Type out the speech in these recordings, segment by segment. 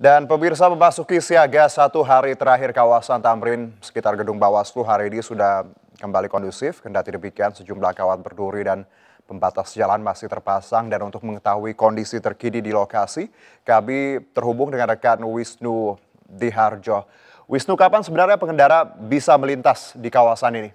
Dan pemirsa memasuki siaga satu hari terakhir kawasan Tamrin sekitar gedung Bawaslu hari ini sudah kembali kondusif. Kendati demikian sejumlah kawat berduri dan pembatas jalan masih terpasang. Dan untuk mengetahui kondisi terkini di lokasi, kami terhubung dengan rekan Wisnu Diharjo. Wisnu, kapan sebenarnya pengendara bisa melintas di kawasan ini?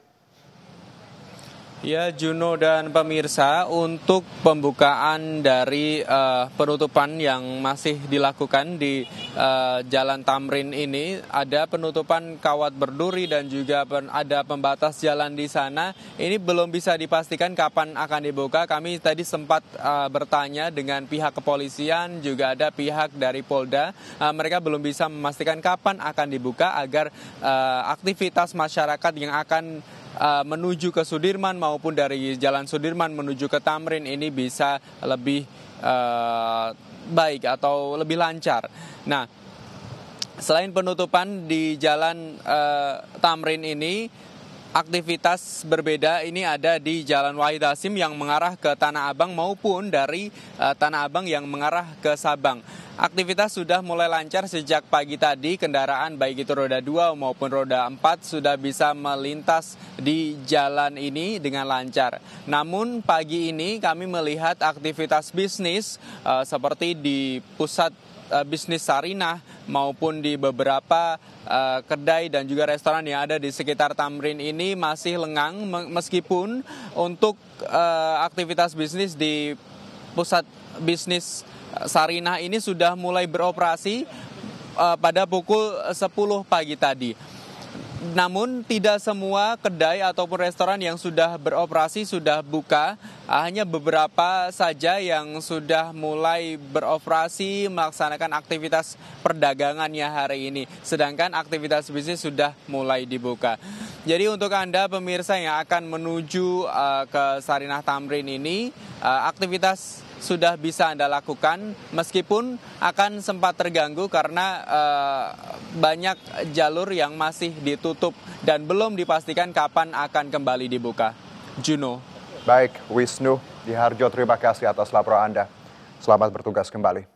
Ya Juno dan pemirsa untuk pembukaan dari uh, penutupan yang masih dilakukan di uh, Jalan Tamrin ini ada penutupan kawat berduri dan juga pen ada pembatas jalan di sana. Ini belum bisa dipastikan kapan akan dibuka. Kami tadi sempat uh, bertanya dengan pihak kepolisian juga ada pihak dari Polda. Uh, mereka belum bisa memastikan kapan akan dibuka agar uh, aktivitas masyarakat yang akan Eh, menuju ke Sudirman maupun dari Jalan Sudirman menuju ke Tamrin ini bisa lebih eh, baik atau lebih lancar. Nah, selain penutupan di Jalan eh, Tamrin ini aktivitas berbeda ini ada di Jalan Wahid Hasim yang mengarah ke Tanah Abang maupun dari uh, Tanah Abang yang mengarah ke Sabang. Aktivitas sudah mulai lancar sejak pagi tadi. Kendaraan baik itu roda 2 maupun roda 4 sudah bisa melintas di jalan ini dengan lancar. Namun pagi ini kami melihat aktivitas bisnis eh, seperti di pusat eh, bisnis Sarinah maupun di beberapa uh, kedai dan juga restoran yang ada di sekitar Tamrin ini masih lengang meskipun untuk uh, aktivitas bisnis di pusat bisnis eh, Sarinah ini sudah mulai beroperasi eh, pada pukul 10 pagi tadi. Namun tidak semua kedai ataupun restoran yang sudah beroperasi sudah buka, ah, hanya beberapa saja yang sudah mulai beroperasi melaksanakan aktivitas perdagangannya hari ini. Sedangkan aktivitas bisnis sudah mulai dibuka. Jadi untuk Anda pemirsa yang akan menuju uh, ke Sarinah Tamrin ini, uh, aktivitas sudah bisa Anda lakukan meskipun akan sempat terganggu karena eh, banyak jalur yang masih ditutup dan belum dipastikan kapan akan kembali dibuka. Juno. Baik, Wisnu Diharjo terima kasih atas laporan Anda. Selamat bertugas kembali.